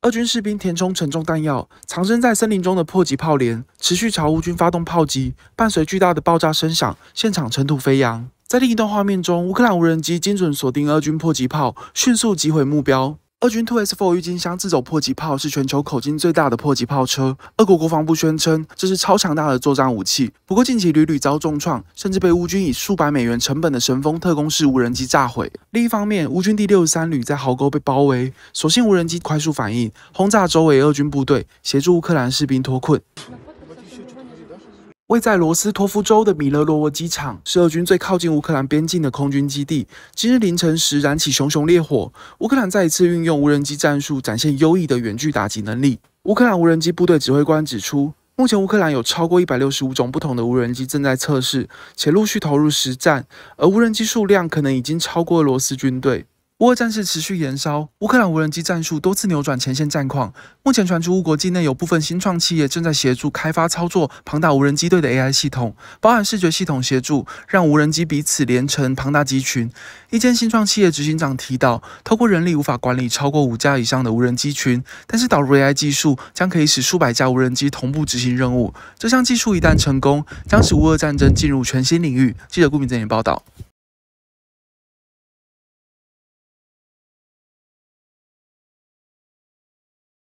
阿军士兵填充沉重弹药，藏身在森林中的迫击炮连持续朝乌军发动炮击，伴随巨大的爆炸声响，现场尘土飞扬。在另一段画面中，乌克兰无人机精准锁定俄军迫击炮，迅速击毁目标。俄军 2S4 郁金香自走迫击炮是全球口径最大的迫击炮车。俄国国防部宣称这是超强大的作战武器。不过近期屡屡遭重创，甚至被乌军以数百美元成本的神风特工式无人机炸毁。另一方面，乌军第六十三旅在壕沟被包围，所幸无人机快速反应，轰炸周围俄军部队，协助乌克兰士兵脱困。位在罗斯托夫州的米勒洛沃机场是俄军最靠近乌克兰边境的空军基地。今日凌晨时燃起熊熊烈火。乌克兰再一次运用无人机战术，展现优异的远距打击能力。乌克兰无人机部队指挥官指出，目前乌克兰有超过165种不同的无人机正在测试，且陆续投入实战，而无人机数量可能已经超过俄罗斯军队。乌俄战事持续延烧，乌克兰无人机战术多次扭转前线战况。目前传出乌国境内有部分新创企业正在协助开发操作庞大无人机队的 AI 系统，包含视觉系统协助让无人机彼此连成庞大集群。一间新创企业执行长提到，透过人力无法管理超过五架以上的无人机群，但是导入 AI 技术将可以使数百架无人机同步执行任务。这项技术一旦成功，将使乌俄战争进入全新领域。记者顾明正也报道。